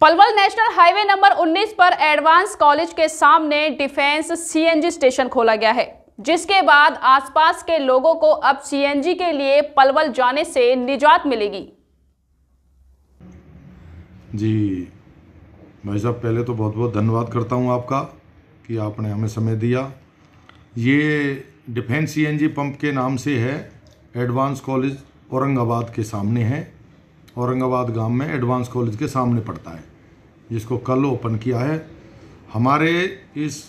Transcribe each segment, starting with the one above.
Palwal national highway number 19 पर advance college के सामने डिफेंस सीएनजी स्टेशन खोला गया है जिसके बाद आसपास के लोगों को अब सीएनजी के लिए पलवल जाने से निजात मिलेगी जी भाई साहब पहले तो बहुत बहुत धन्यवाद करता हूं आपका कि आपने हमें समय दिया ये डिफेंस सीएनजी पंप के नाम से है एडवांस कॉलेज औरंगाबाद के सामने है औरंगाबाद गांव में एडवांस कॉलेज के सामने पड़ता है जिसको कल ओपन किया है हमारे इस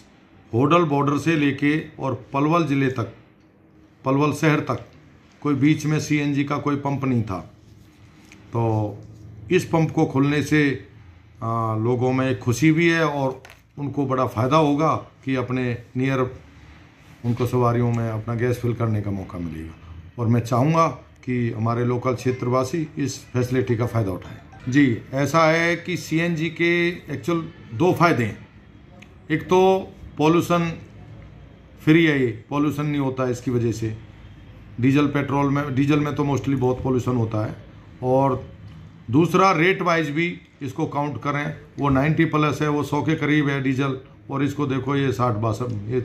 होडल बॉर्डर से लेके और पलवल ज़िले तक पलवल शहर तक कोई बीच में सीएनजी का कोई पंप नहीं था तो इस पंप को खोलने से आ, लोगों में खुशी भी है और उनको बड़ा फ़ायदा होगा कि अपने नियर उनको सवारियों में अपना गैस फिल करने का मौका मिलेगा और मैं चाहूँगा कि हमारे लोकल क्षेत्रवासी इस फैसिलिटी का फ़ायदा उठाएं जी ऐसा है कि सीएनजी के एक्चुअल दो फायदे हैं एक तो पॉल्यूशन फ्री है ये पॉल्यूशन नहीं होता है इसकी वजह से डीजल पेट्रोल में डीजल में तो मोस्टली बहुत पॉल्यूशन होता है और दूसरा रेट वाइज भी इसको काउंट करें वो 90 प्लस है वो 100 के करीब है डीजल और इसको देखो ये साठ बासठ ये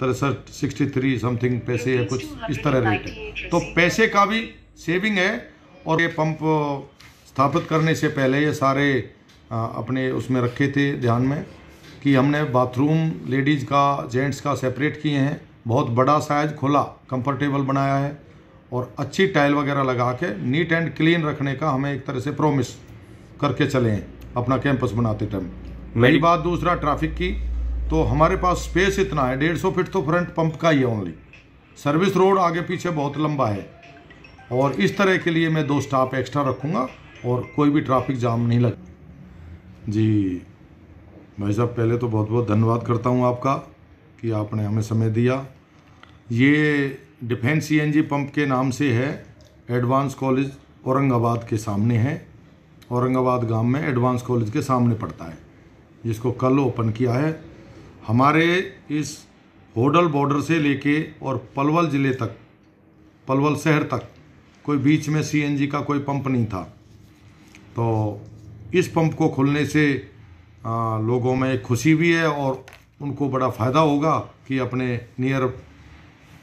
तिरसठ सिक्सटी थ्री समथिंग पैसे या कुछ इस तरह रेट है तो पैसे का भी सेविंग है और ये पंप स्थापित करने से पहले ये सारे अपने उसमें रखे थे ध्यान में कि हमने बाथरूम लेडीज़ का जेंट्स का सेपरेट किए हैं बहुत बड़ा साइज खुला कंफर्टेबल बनाया है और अच्छी टाइल वगैरह लगा के नीट एंड क्लीन रखने का हमें एक तरह से प्रोमिस करके चले हैं अपना कैंपस बनाते टाइम मेरी बात दूसरा ट्रैफिक की तो हमारे पास स्पेस इतना है डेढ़ सौ फिट तो फ्रंट पंप का ही है ओनली सर्विस रोड आगे पीछे बहुत लंबा है और इस तरह के लिए मैं दो स्टाफ एक्स्ट्रा रखूँगा और कोई भी ट्रैफिक जाम नहीं लग जी भाई साहब पहले तो बहुत बहुत धन्यवाद करता हूँ आपका कि आपने हमें समय दिया ये डिफेंस सीएनजी पंप के नाम से है एडवांस कॉलेज औरंगाबाद के सामने है औरंगाबाद गांव में एडवांस कॉलेज के सामने पड़ता है जिसको कल ओपन किया है हमारे इस होडल बॉर्डर से लेके और पलवल ज़िले तक पलवल शहर तक कोई बीच में सीएनजी का कोई पंप नहीं था तो इस पंप को खोलने से आ, लोगों में खुशी भी है और उनको बड़ा फ़ायदा होगा कि अपने नियर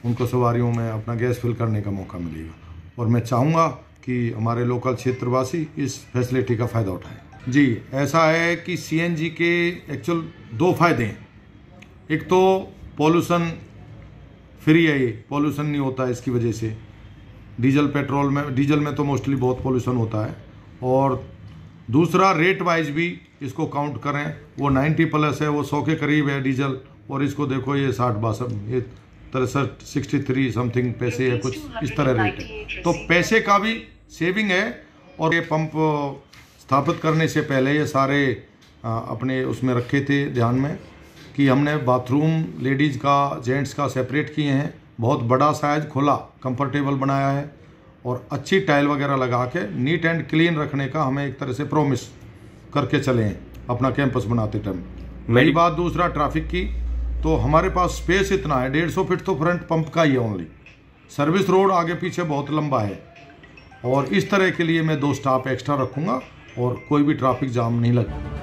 उनको सवारियों में अपना गैस फिल करने का मौका मिलेगा और मैं चाहूँगा कि हमारे लोकल क्षेत्रवासी इस फैसिलिटी का फ़ायदा उठाएं जी ऐसा है कि सीएनजी के एक्चुअल दो फायदे हैं एक तो पॉल्यूशन फ्री है ये पॉल्यूशन नहीं होता है इसकी वजह से डीजल पेट्रोल में डीजल में तो मोस्टली बहुत पॉल्यूशन होता है और दूसरा रेट वाइज भी इसको काउंट करें वो 90 प्लस है वो 100 के करीब है डीजल और इसको देखो ये साठ बासठ ये तिरसठ सिक्सटी थ्री समथिंग पैसे है कुछ इस तरह रेट है तो पैसे का भी सेविंग है और ये पंप uh, स्थापित करने से पहले ये सारे uh, अपने उसमें रखे थे ध्यान में कि हमने बाथरूम लेडीज़ का जेंट्स का सेपरेट किए हैं बहुत बड़ा साइज खुला कंफर्टेबल बनाया है और अच्छी टाइल वगैरह लगा के नीट एंड क्लीन रखने का हमें एक तरह से प्रोमिस करके चले हैं अपना कैंपस बनाते टाइम मेरी बात दूसरा ट्रैफिक की तो हमारे पास स्पेस इतना है डेढ़ सौ फिट तो फ्रंट पंप का ही है ओनली सर्विस रोड आगे पीछे बहुत लंबा है और इस तरह के लिए मैं दो स्टाफ एक्स्ट्रा रखूँगा और कोई भी ट्रैफिक जाम नहीं लगेगा